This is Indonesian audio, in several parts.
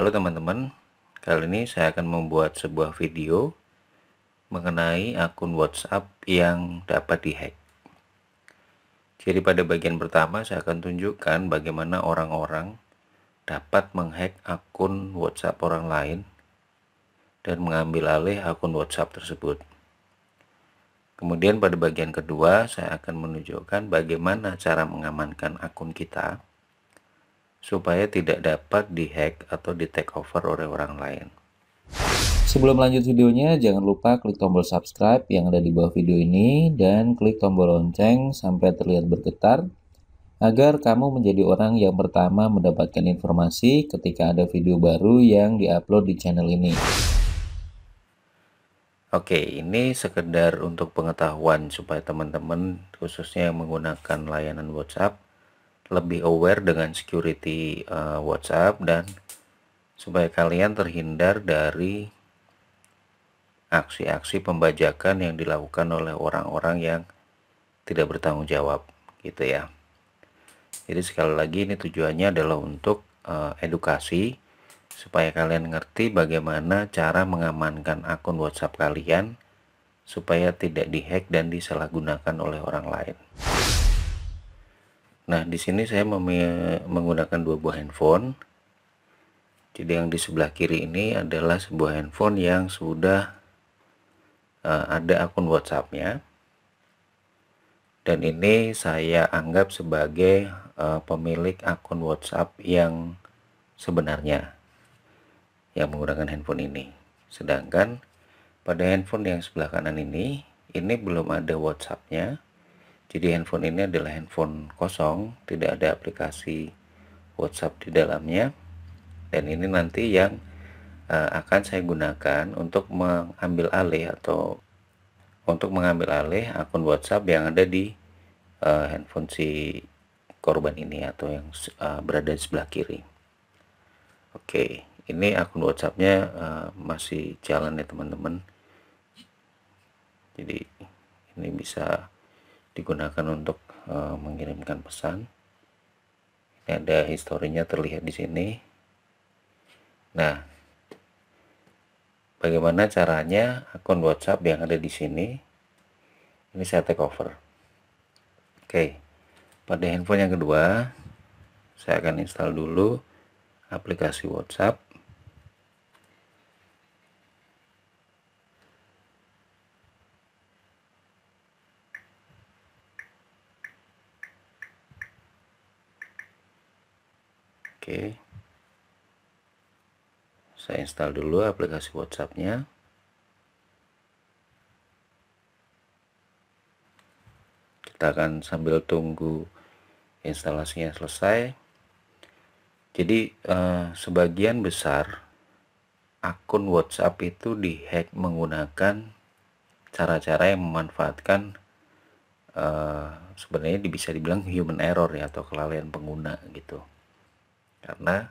Halo teman-teman, kali ini saya akan membuat sebuah video mengenai akun WhatsApp yang dapat dihack. Jadi pada bagian pertama saya akan tunjukkan bagaimana orang-orang dapat menghack akun WhatsApp orang lain dan mengambil alih akun WhatsApp tersebut. Kemudian pada bagian kedua saya akan menunjukkan bagaimana cara mengamankan akun kita supaya tidak dapat dihack atau di take over oleh orang lain. Sebelum lanjut videonya, jangan lupa klik tombol subscribe yang ada di bawah video ini dan klik tombol lonceng sampai terlihat bergetar agar kamu menjadi orang yang pertama mendapatkan informasi ketika ada video baru yang diupload di channel ini. Oke, ini sekedar untuk pengetahuan supaya teman-teman khususnya yang menggunakan layanan WhatsApp lebih aware dengan security uh, WhatsApp dan supaya kalian terhindar dari aksi-aksi pembajakan yang dilakukan oleh orang-orang yang tidak bertanggung jawab gitu ya. Jadi sekali lagi ini tujuannya adalah untuk uh, edukasi supaya kalian ngerti bagaimana cara mengamankan akun WhatsApp kalian supaya tidak dihack dan disalahgunakan oleh orang lain. Nah, di sini saya menggunakan dua buah handphone. Jadi yang di sebelah kiri ini adalah sebuah handphone yang sudah uh, ada akun WhatsApp-nya. Dan ini saya anggap sebagai uh, pemilik akun WhatsApp yang sebenarnya yang menggunakan handphone ini. Sedangkan pada handphone yang sebelah kanan ini, ini belum ada WhatsApp-nya jadi handphone ini adalah handphone kosong tidak ada aplikasi WhatsApp di dalamnya dan ini nanti yang uh, akan saya gunakan untuk mengambil alih atau untuk mengambil alih akun WhatsApp yang ada di uh, handphone si korban ini atau yang uh, berada di sebelah kiri. Oke, ini akun WhatsAppnya uh, masih jalan ya teman-teman. Jadi ini bisa digunakan untuk e, mengirimkan pesan ini ada historinya terlihat di sini nah bagaimana caranya akun WhatsApp yang ada di sini ini saya take over oke pada handphone yang kedua saya akan install dulu aplikasi WhatsApp Oke. Saya install dulu aplikasi WhatsApp-nya. Kita akan sambil tunggu instalasinya selesai. Jadi eh, sebagian besar akun WhatsApp itu dihack menggunakan cara-cara yang memanfaatkan eh, sebenarnya bisa dibilang human error ya atau kelalaian pengguna gitu karena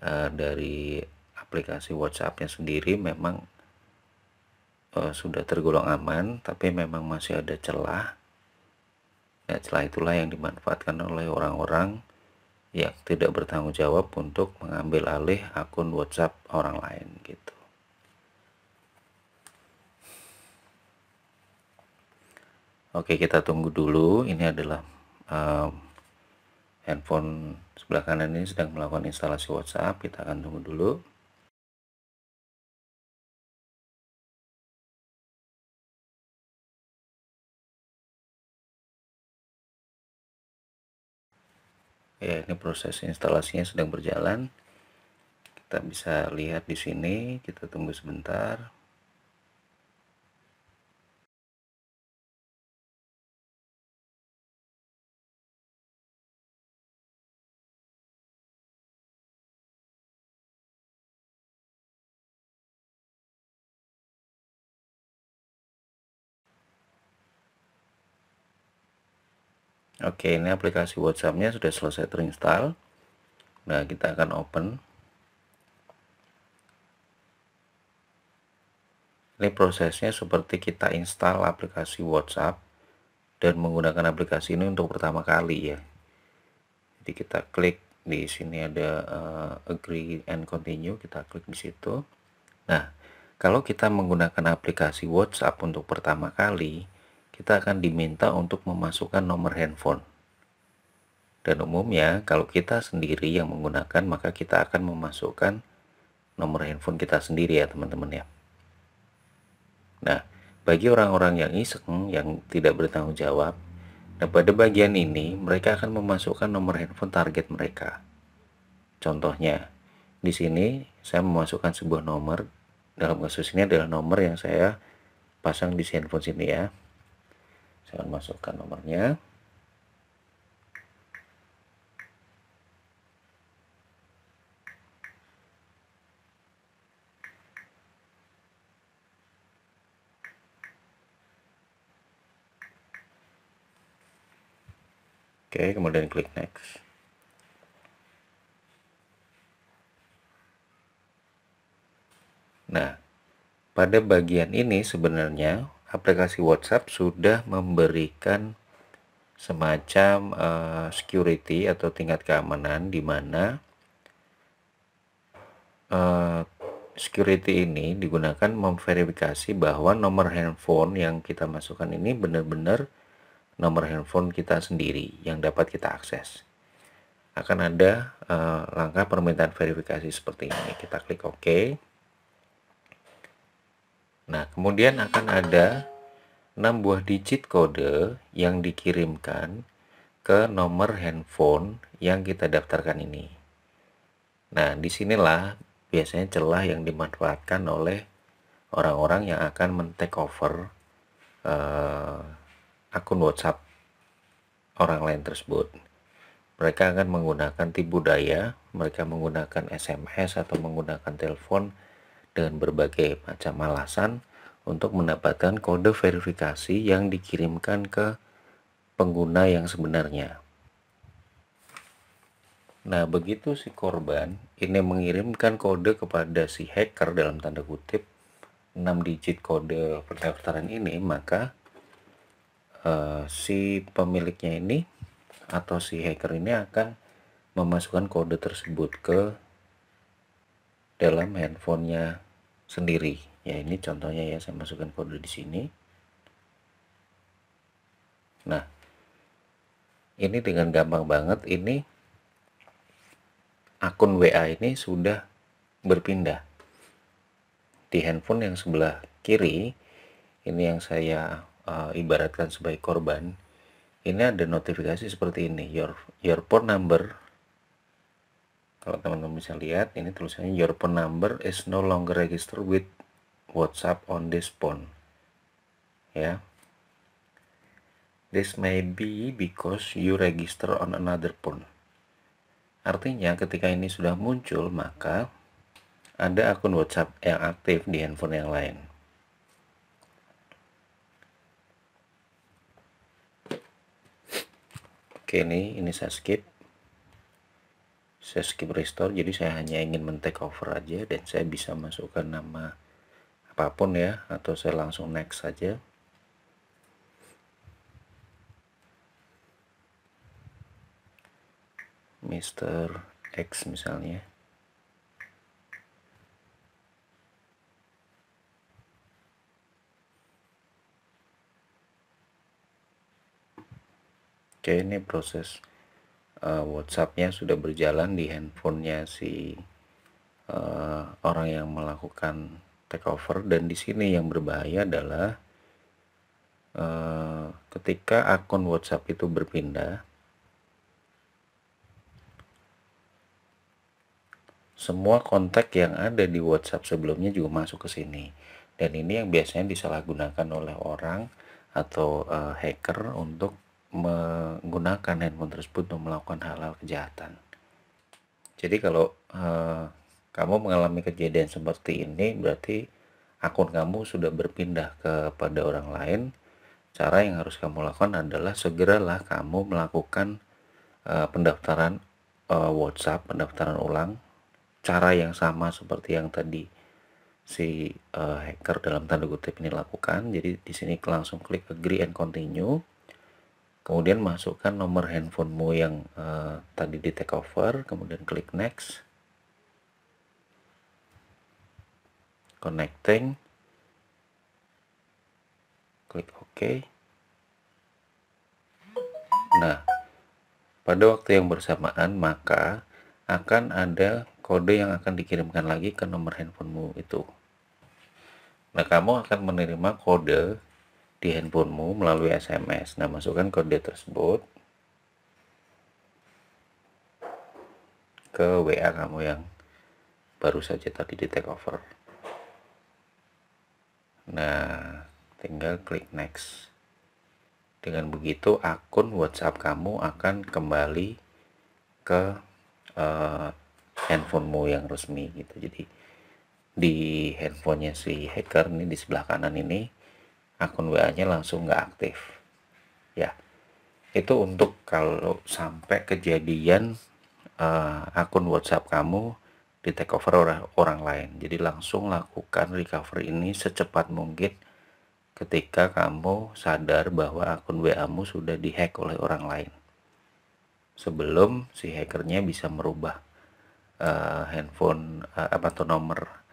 uh, dari aplikasi WhatsAppnya sendiri memang uh, sudah tergolong aman tapi memang masih ada celah nah celah itulah yang dimanfaatkan oleh orang-orang yang tidak bertanggung jawab untuk mengambil alih akun WhatsApp orang lain gitu Oke kita tunggu dulu ini adalah um, handphone sebelah kanan ini sedang melakukan instalasi WhatsApp kita akan tunggu dulu ya ini proses instalasinya sedang berjalan kita bisa lihat di sini kita tunggu sebentar Oke, ini aplikasi WhatsApp-nya sudah selesai terinstall. Nah, kita akan open. Ini prosesnya seperti kita install aplikasi WhatsApp dan menggunakan aplikasi ini untuk pertama kali ya. Jadi kita klik di sini ada uh, agree and continue, kita klik di situ. Nah, kalau kita menggunakan aplikasi WhatsApp untuk pertama kali, kita akan diminta untuk memasukkan nomor handphone. Dan umumnya, kalau kita sendiri yang menggunakan, maka kita akan memasukkan nomor handphone kita sendiri ya teman-teman ya. Nah, bagi orang-orang yang iseng, yang tidak bertanggung jawab, nah pada bagian ini mereka akan memasukkan nomor handphone target mereka. Contohnya, di sini saya memasukkan sebuah nomor, dalam kasus ini adalah nomor yang saya pasang di handphone sini ya, saya akan masukkan nomornya Oke, kemudian klik next. Nah, pada bagian ini sebenarnya aplikasi WhatsApp sudah memberikan semacam uh, security atau tingkat keamanan di mana uh, security ini digunakan memverifikasi bahwa nomor handphone yang kita masukkan ini benar-benar nomor handphone kita sendiri yang dapat kita akses. Akan ada uh, langkah permintaan verifikasi seperti ini. Kita klik OK. Nah, kemudian akan ada 6 buah digit kode yang dikirimkan ke nomor handphone yang kita daftarkan ini. Nah, disinilah biasanya celah yang dimanfaatkan oleh orang-orang yang akan men-take over uh, akun WhatsApp orang lain tersebut. Mereka akan menggunakan tipu daya, mereka menggunakan SMS atau menggunakan telepon dengan berbagai macam alasan untuk mendapatkan kode verifikasi yang dikirimkan ke pengguna yang sebenarnya. Nah, begitu si korban ini mengirimkan kode kepada si hacker dalam tanda kutip 6 digit kode pendaftaran ini, maka uh, si pemiliknya ini atau si hacker ini akan memasukkan kode tersebut ke dalam handphonenya sendiri ya ini contohnya ya saya masukkan kode di sini nah ini dengan gampang banget ini akun WA ini sudah berpindah di handphone yang sebelah kiri ini yang saya uh, ibaratkan sebagai korban ini ada notifikasi seperti ini your your phone number kalau teman-teman bisa lihat ini tulisannya your phone number is no longer registered with WhatsApp on this phone ya this may be because you register on another phone artinya ketika ini sudah muncul maka ada akun WhatsApp yang aktif di handphone yang lain Oke ini ini saya skip saya skip restore jadi saya hanya ingin men take over aja dan saya bisa masukkan nama apapun ya atau saya langsung next saja Mr. X misalnya Oke ini proses uh, WhatsAppnya sudah berjalan di handphonenya si uh, orang yang melakukan takeover dan di sini yang berbahaya adalah uh, ketika akun WhatsApp itu berpindah semua kontak yang ada di WhatsApp sebelumnya juga masuk ke sini dan ini yang biasanya disalahgunakan oleh orang atau uh, hacker untuk menggunakan handphone tersebut untuk melakukan hal-hal kejahatan. Jadi kalau uh, kamu mengalami kejadian seperti ini berarti akun kamu sudah berpindah kepada orang lain. Cara yang harus kamu lakukan adalah segeralah kamu melakukan uh, pendaftaran uh, WhatsApp, pendaftaran ulang. Cara yang sama seperti yang tadi si uh, hacker dalam tanda kutip ini lakukan. Jadi di sini langsung klik agree and continue kemudian masukkan nomor handphonemu yang uh, tadi di take over kemudian klik next connecting klik OK nah pada waktu yang bersamaan maka akan ada kode yang akan dikirimkan lagi ke nomor handphonemu itu nah kamu akan menerima kode di handphonemu melalui SMS. Nah, masukkan kode tersebut ke WA kamu yang baru saja tadi di take over. Nah, tinggal klik next. Dengan begitu akun WhatsApp kamu akan kembali ke uh, handphonemu yang resmi gitu. Jadi di handphonenya si hacker ini di sebelah kanan ini akun WA-nya langsung nggak aktif ya itu untuk kalau sampai kejadian uh, akun WhatsApp kamu di take over orang, orang lain jadi langsung lakukan recovery ini secepat mungkin ketika kamu sadar bahwa akun WA mu sudah dihack oleh orang lain sebelum si hackernya bisa merubah uh, handphone eh, uh, atau nomor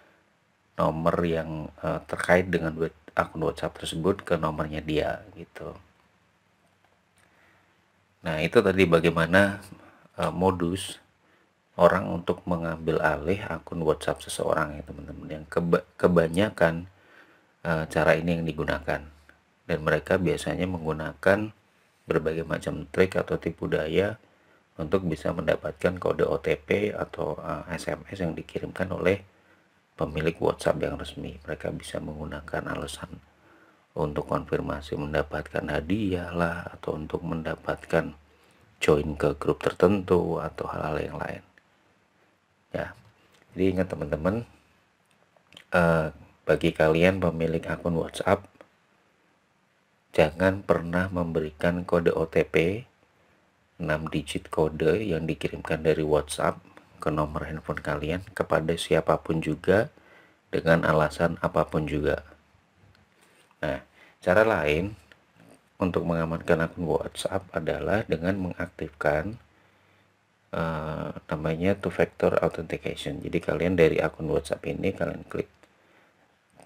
nomor yang uh, terkait dengan akun WhatsApp tersebut ke nomornya dia gitu. Nah, itu tadi bagaimana uh, modus orang untuk mengambil alih akun WhatsApp seseorang ya, teman-teman. Yang keba kebanyakan uh, cara ini yang digunakan dan mereka biasanya menggunakan berbagai macam trik atau tipu daya untuk bisa mendapatkan kode OTP atau uh, SMS yang dikirimkan oleh pemilik WhatsApp yang resmi. Mereka bisa menggunakan alasan untuk konfirmasi mendapatkan hadiah lah atau untuk mendapatkan join ke grup tertentu atau hal-hal yang lain. Ya. Jadi ingat teman-teman eh, bagi kalian pemilik akun WhatsApp jangan pernah memberikan kode OTP 6 digit kode yang dikirimkan dari WhatsApp ke nomor handphone kalian kepada siapapun juga dengan alasan apapun juga. Nah, cara lain untuk mengamankan akun WhatsApp adalah dengan mengaktifkan uh, namanya two factor authentication. Jadi kalian dari akun WhatsApp ini kalian klik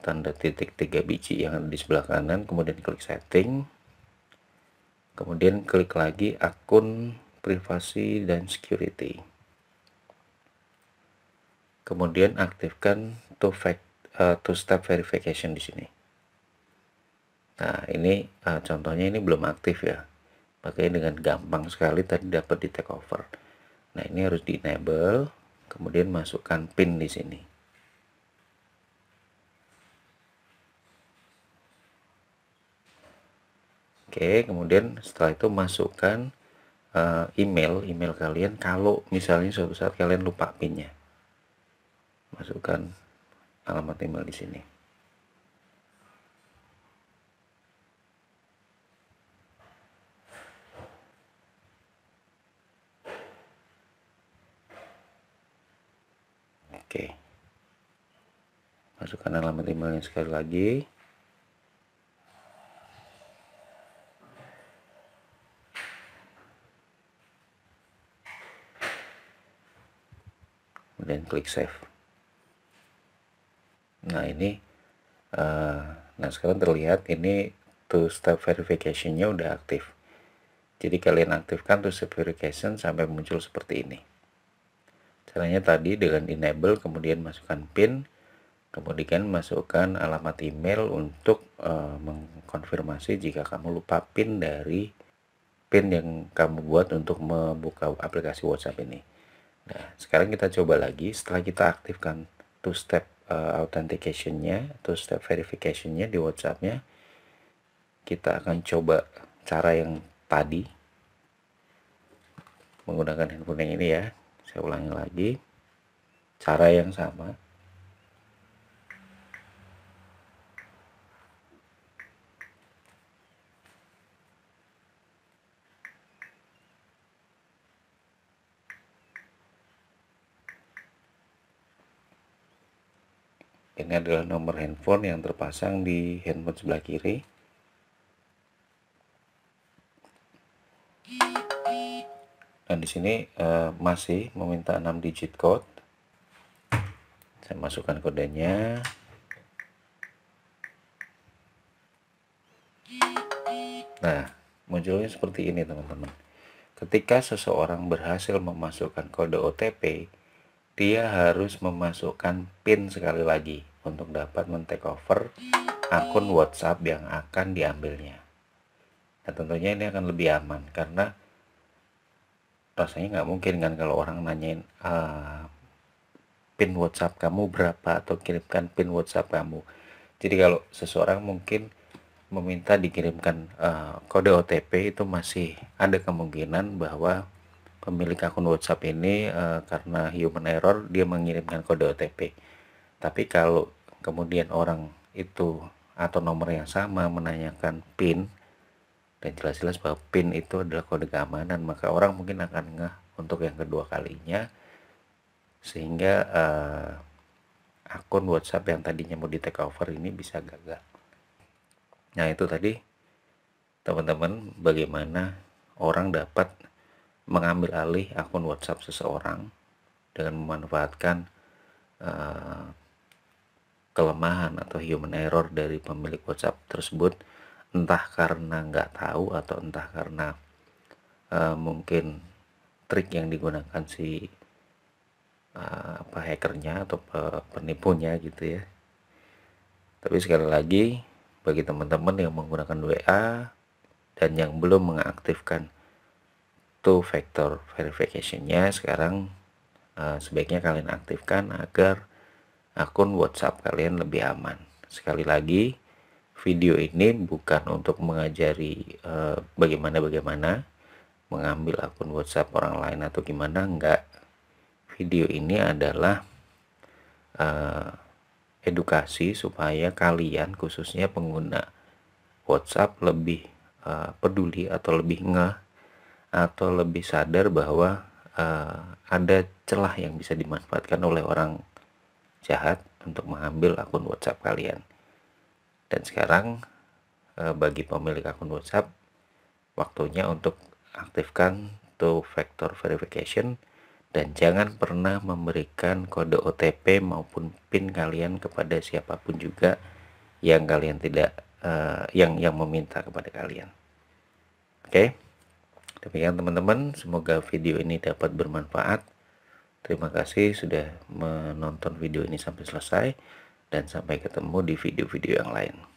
tanda titik tiga biji yang ada di sebelah kanan, kemudian klik setting, kemudian klik lagi akun privasi dan security kemudian aktifkan two, fact, uh, two step verification di sini nah ini uh, contohnya ini belum aktif ya makanya dengan gampang sekali tadi dapat di take over nah ini harus di enable kemudian masukkan pin di sini Oke, kemudian setelah itu masukkan uh, email email kalian kalau misalnya suatu saat kalian lupa pinnya masukkan alamat email di sini Oke. Masukkan alamat emailnya sekali lagi. Kemudian klik save nah ini uh, nah sekarang terlihat ini two step nya udah aktif jadi kalian aktifkan two step verification sampai muncul seperti ini caranya tadi dengan enable kemudian masukkan pin kemudian masukkan alamat email untuk uh, mengkonfirmasi jika kamu lupa pin dari pin yang kamu buat untuk membuka aplikasi WhatsApp ini nah sekarang kita coba lagi setelah kita aktifkan two step uh, authentication-nya atau step verification-nya di WhatsApp-nya kita akan coba cara yang tadi menggunakan handphone yang ini ya saya ulangi lagi cara yang sama ini adalah nomor handphone yang terpasang di handphone sebelah kiri dan di sini uh, masih meminta 6 digit code saya masukkan kodenya nah munculnya seperti ini teman-teman ketika seseorang berhasil memasukkan kode OTP dia harus memasukkan PIN sekali lagi untuk dapat men-take over akun WhatsApp yang akan diambilnya. dan tentunya ini akan lebih aman karena rasanya nggak mungkin kan kalau orang nanyain uh, pin WhatsApp kamu berapa atau kirimkan pin WhatsApp kamu. Jadi kalau seseorang mungkin meminta dikirimkan uh, kode OTP itu masih ada kemungkinan bahwa pemilik akun WhatsApp ini uh, karena human error dia mengirimkan kode OTP. Tapi kalau kemudian orang itu atau nomor yang sama menanyakan PIN dan jelas-jelas bahwa PIN itu adalah kode keamanan maka orang mungkin akan ngeh untuk yang kedua kalinya sehingga uh, akun WhatsApp yang tadinya mau di take over ini bisa gagal nah itu tadi teman-teman bagaimana orang dapat mengambil alih akun WhatsApp seseorang dengan memanfaatkan uh, kelemahan atau human error dari pemilik WhatsApp tersebut entah karena nggak tahu atau entah karena uh, mungkin trik yang digunakan si uh, apa hackernya atau penipunya gitu ya tapi sekali lagi bagi teman-teman yang menggunakan WA dan yang belum mengaktifkan two factor verification-nya sekarang uh, sebaiknya kalian aktifkan agar akun WhatsApp kalian lebih aman. Sekali lagi, video ini bukan untuk mengajari bagaimana-bagaimana eh, uh, mengambil akun WhatsApp orang lain atau gimana, enggak. Video ini adalah uh, edukasi supaya kalian khususnya pengguna WhatsApp lebih uh, peduli atau lebih ngeh atau lebih sadar bahwa uh, ada celah yang bisa dimanfaatkan oleh orang jahat untuk mengambil akun WhatsApp kalian. Dan sekarang eh, bagi pemilik akun WhatsApp waktunya untuk aktifkan two factor verification dan jangan pernah memberikan kode OTP maupun PIN kalian kepada siapapun juga yang kalian tidak eh, yang yang meminta kepada kalian. Oke. Okay? Demikian teman-teman, semoga video ini dapat bermanfaat. Terima kasih sudah menonton video ini sampai selesai dan sampai ketemu di video-video yang lain.